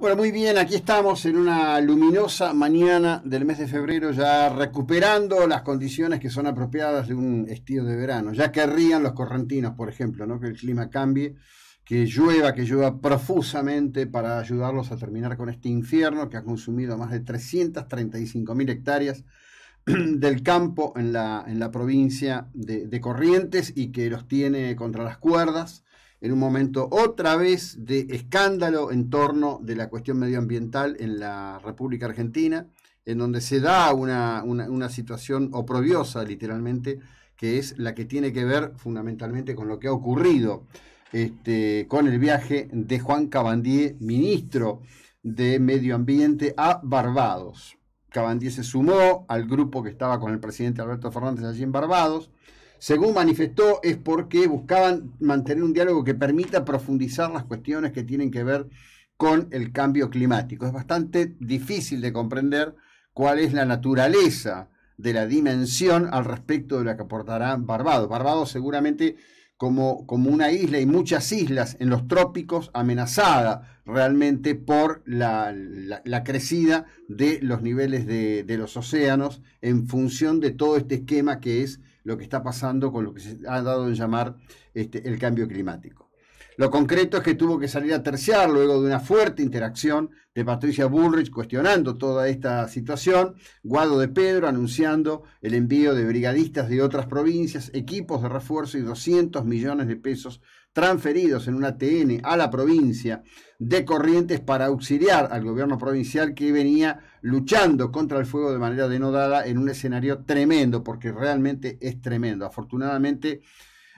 Bueno, muy bien, aquí estamos en una luminosa mañana del mes de febrero, ya recuperando las condiciones que son apropiadas de un estío de verano. Ya querrían los correntinos, por ejemplo, ¿no? que el clima cambie, que llueva, que llueva profusamente para ayudarlos a terminar con este infierno que ha consumido más de 335 mil hectáreas del campo en la, provincia de Corrientes y que los tiene contra las cuerdas en un momento otra vez de escándalo en torno de la cuestión medioambiental en la República Argentina, en donde se da una, situación oprobiosa, literalmente, que es la que tiene que ver fundamentalmente con lo que ha ocurrido este, con el viaje de Juan Cabandier, ministro de Medio Ambiente, a Barbados. Cabandier se sumó al grupo que estaba con el presidente Alberto Fernández allí en Barbados según manifestó, es porque buscaban mantener un diálogo que permita profundizar las cuestiones que tienen que ver con el cambio climático. Es bastante difícil de comprender cuál es la naturaleza de la dimensión al respecto de la que aportará Barbados. Barbados seguramente como, como, una isla y muchas islas en los trópicos amenazada realmente por la, la, crecida de los niveles de, los océanos en función de todo este esquema que es lo que está pasando con lo que se ha dado en llamar este, el cambio climático. Lo concreto es que tuvo que salir a terciar luego de una fuerte interacción de Patricia Bullrich cuestionando toda esta situación, Guado de Pedro anunciando el envío de brigadistas de otras provincias, equipos de refuerzo y 200 millones de pesos transferidos en una TN a la provincia de Corrientes para auxiliar al gobierno provincial que venía luchando contra el fuego de manera denodada en un escenario tremendo, porque realmente es tremendo. Afortunadamente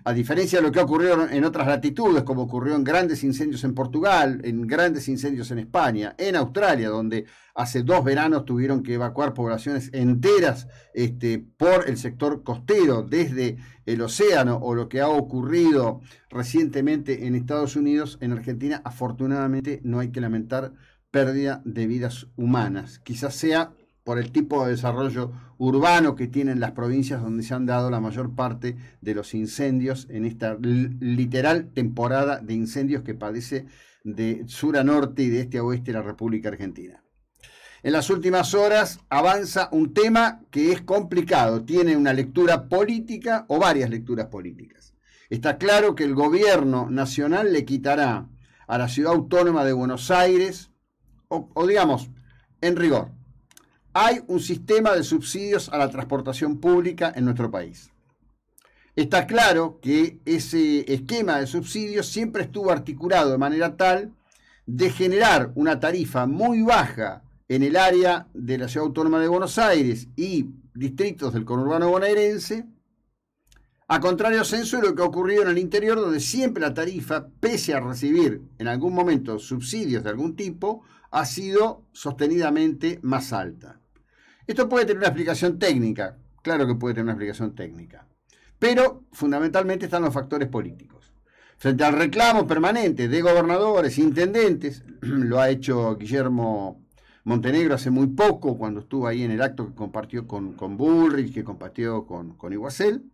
a diferencia de lo que ha ocurrido en otras latitudes, como ocurrió en grandes incendios en Portugal, en grandes incendios en España, en Australia, donde hace dos veranos tuvieron que evacuar poblaciones enteras este, por el sector costero, desde el océano, o lo que ha ocurrido recientemente en Estados Unidos, en Argentina, afortunadamente no hay que lamentar pérdida de vidas humanas. Quizás sea por el tipo de desarrollo urbano que tienen las provincias donde se han dado la mayor parte de los incendios en esta literal temporada de incendios que padece de sur a norte y de este a oeste la República Argentina. En las últimas horas avanza un tema que es complicado, tiene una lectura política o varias lecturas políticas. Está claro que el gobierno nacional le quitará a la ciudad autónoma de Buenos Aires, o, o digamos, en rigor, hay un sistema de subsidios a la transportación pública en nuestro país. Está claro que ese esquema de subsidios siempre estuvo articulado de manera tal de generar una tarifa muy baja en el área de la Ciudad Autónoma de Buenos Aires y distritos del conurbano bonaerense, a contrario censo de lo que ha ocurrido en el interior, donde siempre la tarifa, pese a recibir en algún momento subsidios de algún tipo, ha sido sostenidamente más alta. Esto puede tener una explicación técnica, claro que puede tener una explicación técnica, pero fundamentalmente están los factores políticos. Frente al reclamo permanente de gobernadores, intendentes, lo ha hecho Guillermo Montenegro hace muy poco, cuando estuvo ahí en el acto que compartió con, Bullrich, que compartió con, con Iguacel.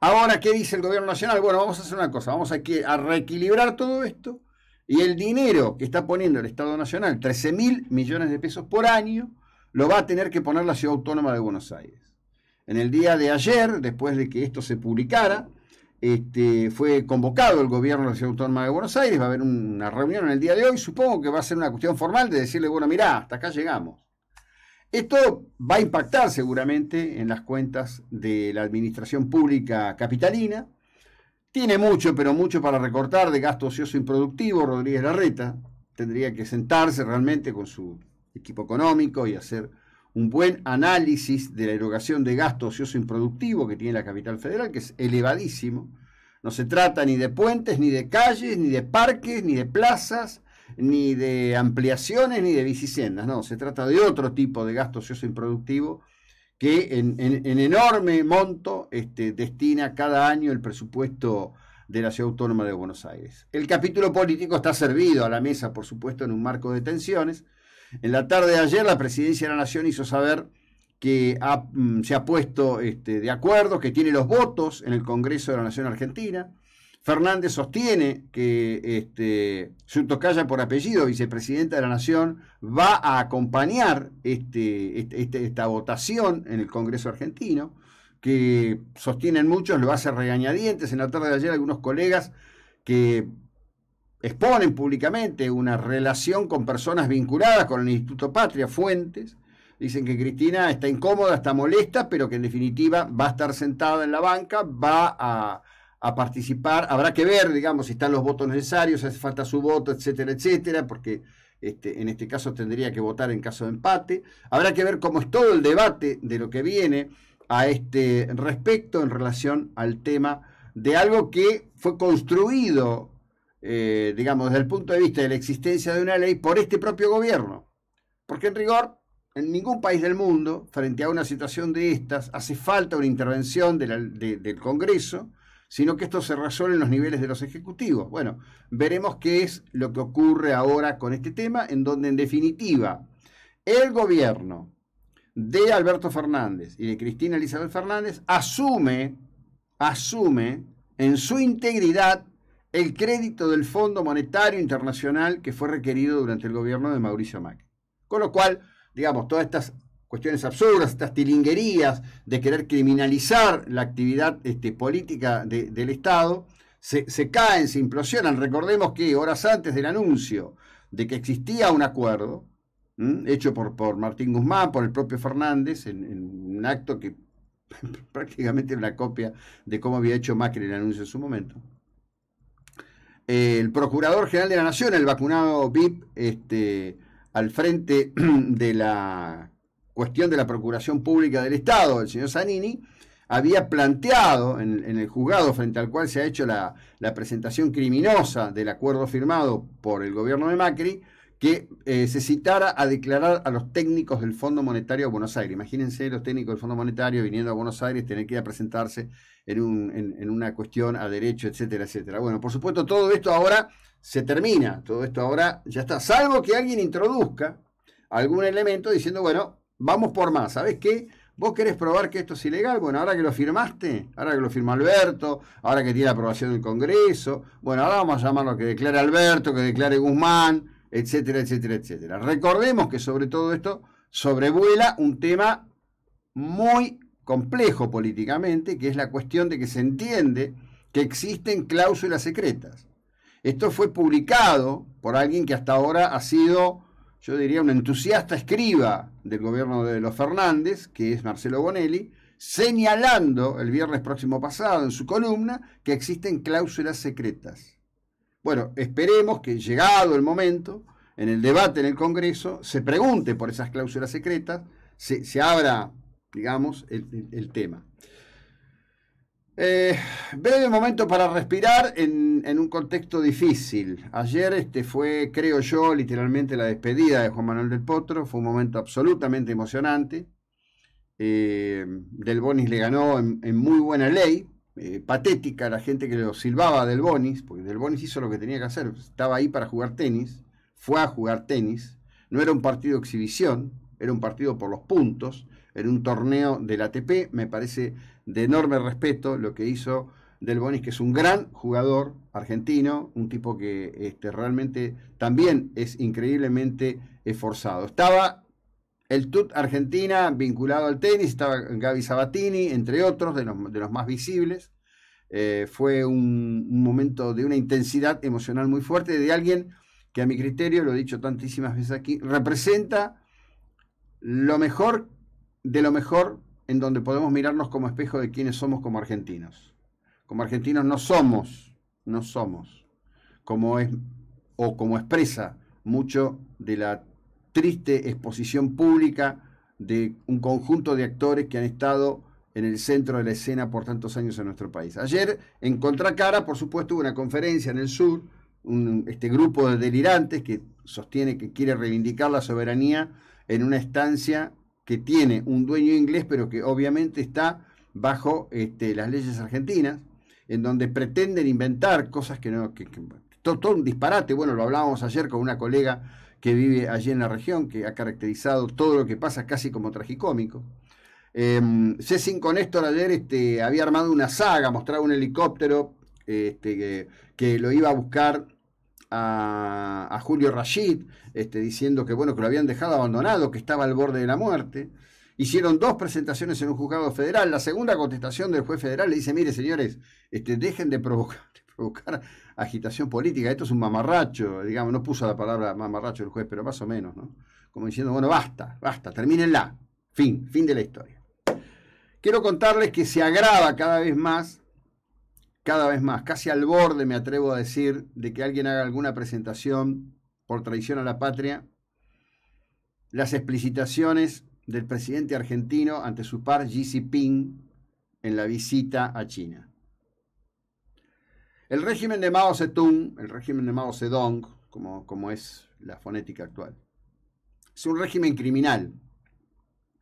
Ahora, ¿qué dice el gobierno nacional? Bueno, vamos a hacer una cosa, vamos a, a reequilibrar todo esto y el dinero que está poniendo el Estado Nacional, 13 mil millones de pesos por año, lo va a tener que poner la Ciudad Autónoma de Buenos Aires. En el día de ayer, después de que esto se publicara, este, fue convocado el gobierno de la Ciudad Autónoma de Buenos Aires, va a haber una reunión en el día de hoy, supongo que va a ser una cuestión formal de decirle, bueno, mirá, hasta acá llegamos. Esto va a impactar seguramente en las cuentas de la administración pública capitalina. Tiene mucho, pero mucho para recortar de gasto ocioso improductivo, Rodríguez Larreta. Tendría que sentarse realmente con su equipo económico y hacer un buen análisis de la erogación de gasto ocioso improductivo que tiene la capital federal, que es elevadísimo. No se trata ni de puentes, ni de calles, ni de parques, ni de plazas, ni de ampliaciones, ni de bicisendas. No, se trata de otro tipo de gasto ocioso improductivo que en, enorme monto este, destina cada año el presupuesto de la Ciudad Autónoma de Buenos Aires. El capítulo político está servido a la mesa, por supuesto, en un marco de tensiones en la tarde de ayer, la Presidencia de la Nación hizo saber que mm, se ha puesto este, de acuerdo, que tiene los votos en el Congreso de la Nación Argentina. Fernández sostiene que este, su por apellido, vicepresidenta de la Nación, va a acompañar este, este, esta votación en el Congreso argentino, que sostienen muchos, lo hace regañadientes. En la tarde de ayer algunos colegas que exponen públicamente una relación con personas vinculadas con el Instituto Patria, fuentes, dicen que Cristina está incómoda, está molesta, pero que en definitiva va a estar sentada en la banca, va a, participar, habrá que ver, digamos, si están los votos necesarios, si hace falta su voto, etcétera, etcétera, porque este, en este caso tendría que votar en caso de empate. Habrá que ver cómo es todo el debate de lo que viene a este respecto en relación al tema de algo que fue construido eh, digamos, desde el punto de vista de la existencia de una ley por este propio gobierno. Porque en rigor, en ningún país del mundo, frente a una situación de estas, hace falta una intervención del Congreso, sino que esto se resuelve en los niveles de los ejecutivos. Bueno, veremos qué es lo que ocurre ahora con este tema, en donde en definitiva el gobierno de Alberto Fernández y de Cristina Elizabeth Fernández asume, asume en su integridad el crédito del Fondo Monetario Internacional que fue requerido durante el gobierno de Mauricio Macri. Con lo cual, digamos, todas estas cuestiones absurdas, estas tilinguerías de querer criminalizar la actividad este, política del Estado, se, caen, se implosionan. Recordemos que horas antes del anuncio de que existía un acuerdo, hecho por, por, Martín Guzmán, por el propio Fernández, en, un acto que prácticamente era una copia de cómo había hecho Macri el anuncio en su momento el Procurador General de la Nación, el vacunado VIP, este, al frente de la cuestión de la Procuración Pública del Estado, el señor Zanini, había planteado en, el juzgado frente al cual se ha hecho la, presentación criminosa del acuerdo firmado por el gobierno de Macri, que eh, se citara a declarar a los técnicos del Fondo Monetario de Buenos Aires. Imagínense los técnicos del Fondo Monetario viniendo a Buenos Aires, tener que ir a presentarse en, un, en, una cuestión a derecho, etcétera, etcétera. Bueno, por supuesto, todo esto ahora se termina, todo esto ahora ya está, salvo que alguien introduzca algún elemento diciendo, bueno, vamos por más, ¿sabes qué? ¿Vos querés probar que esto es ilegal? Bueno, ahora que lo firmaste, ahora que lo firma Alberto, ahora que tiene aprobación del Congreso, bueno, ahora vamos a llamarlo que declare Alberto, que declare Guzmán, etcétera, etcétera, etcétera. Recordemos que sobre todo esto sobrevuela un tema muy complejo políticamente, que es la cuestión de que se entiende que existen cláusulas secretas. Esto fue publicado por alguien que hasta ahora ha sido, yo diría, un entusiasta escriba del gobierno de los Fernández, que es Marcelo Bonelli, señalando el viernes próximo pasado en su columna que existen cláusulas secretas. Bueno, esperemos que llegado el momento, en el debate en el Congreso, se pregunte por esas cláusulas secretas, se, abra, digamos, el, tema. Eh, breve momento para respirar en, un contexto difícil. Ayer este fue, creo yo, literalmente la despedida de Juan Manuel del Potro. Fue un momento absolutamente emocionante. Eh, del Bonis le ganó en muy buena ley, eh, patética la gente que lo silbaba del Bonis, porque del Bonis hizo lo que tenía que hacer, estaba ahí para jugar tenis, fue a jugar tenis, no era un partido exhibición, era un partido por los puntos, era un torneo del ATP, me parece de enorme respeto lo que hizo del Bonis, que es un gran jugador argentino, un tipo que este, realmente también es increíblemente esforzado. Estaba el TUT Argentina, vinculado al tenis, estaba Gaby Sabatini, entre otros, de los, más visibles. Eh, fue un, un, momento de una intensidad emocional muy fuerte de alguien que a mi criterio, lo he dicho tantísimas veces aquí, representa lo mejor de lo mejor en donde podemos mirarnos como espejo de quienes somos como argentinos. Como argentinos no somos, no somos, como es o como expresa mucho de la triste exposición pública de un conjunto de actores que han estado en el centro de la escena por tantos años en nuestro país. Ayer, en Contracara, por supuesto, hubo una conferencia en el sur, un, este grupo de delirantes que sostiene que quiere reivindicar la soberanía en una estancia que tiene un dueño inglés, pero que obviamente está bajo este, las leyes argentinas, en donde pretenden inventar cosas que no... todo, todo un disparate, bueno, lo hablábamos ayer con una colega que vive allí en la región, que ha caracterizado todo lo que pasa casi como tragicómico. Eh, em, C5 Néstor ayer este, había armado una saga, mostraba un helicóptero este, que, lo iba a buscar a, Julio Rashid, este, diciendo que bueno, que lo habían dejado abandonado, que estaba al borde de la muerte. Hicieron dos presentaciones en un juzgado federal. La segunda contestación del juez federal le dice, mire señores, este, dejen de provocar provocar agitación política. Esto es un mamarracho, digamos, no puso la palabra mamarracho el juez, pero más o menos, ¿no? Como diciendo, bueno, basta, basta, termínenla. Fin, fin de la historia. Quiero contarles que se agrava cada vez más, cada vez más, casi al borde me atrevo a decir, de que alguien haga alguna presentación por traición a la patria, las explicitaciones del presidente argentino ante su par Xi Jinping en la visita a China. El régimen de Mao Zedong, el régimen de Mao Zedong, como, como es la fonética actual, es un régimen criminal.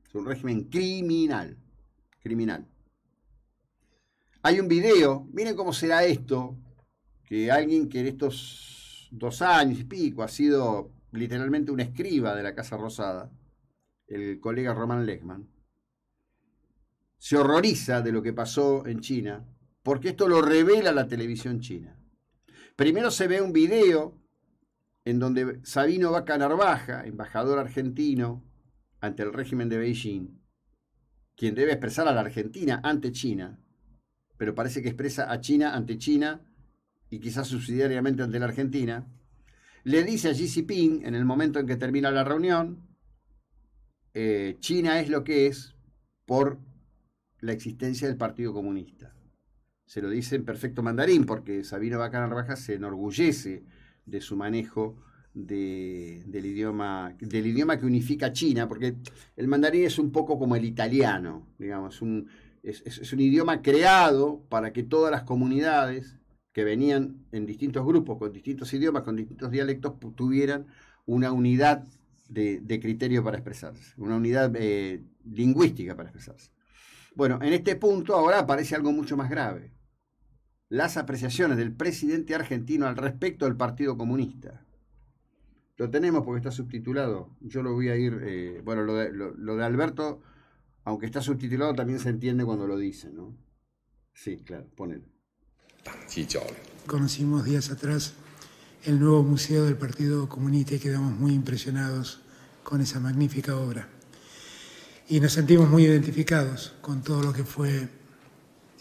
Es un régimen criminal. Criminal. Hay un video, miren cómo será esto, que alguien que en estos dos años y pico ha sido literalmente un escriba de la Casa Rosada, el colega Roman Lechman, se horroriza de lo que pasó en China porque esto lo revela la televisión china. Primero se ve un video en donde Sabino Vaca Narvaja, embajador argentino ante el régimen de Beijing, quien debe expresar a la Argentina ante China, pero parece que expresa a China ante China y quizás subsidiariamente ante la Argentina, le dice a Xi Jinping en el momento en que termina la reunión, eh, China es lo que es por la existencia del Partido Comunista se lo dice en perfecto mandarín, porque Sabino Bacana Arbaja se enorgullece de su manejo del, idioma, del idioma que unifica China, porque el mandarín es un poco como el italiano, digamos, es, un idioma creado para que todas las comunidades que venían en distintos grupos, con distintos idiomas, con distintos dialectos, tuvieran una unidad de, criterio para expresarse, una unidad eh, lingüística para expresarse. Bueno, en este punto ahora aparece algo mucho más grave las apreciaciones del presidente argentino al respecto del Partido Comunista. Lo tenemos porque está subtitulado. Yo lo voy a ir, eh, bueno, lo de, de, Alberto, aunque está subtitulado, también se entiende cuando lo dice, ¿no? Sí, claro, ponelo. Conocimos días atrás el nuevo museo del Partido Comunista y quedamos muy impresionados con esa magnífica obra. Y nos sentimos muy identificados con todo lo que fue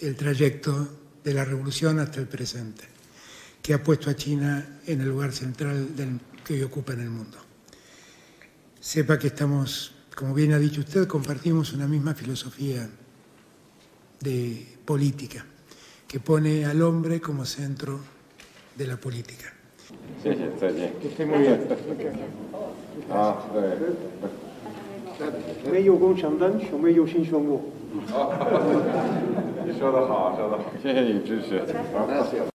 el trayecto de la revolución hasta el presente, que ha puesto a China en el lugar central del, que hoy ocupa en el mundo. Sepa que estamos, como bien ha dicho usted, compartimos una misma filosofía de política, que pone al hombre como centro de la política. Sí, 好，你 说的好，说的好，谢谢你支持，谢谢。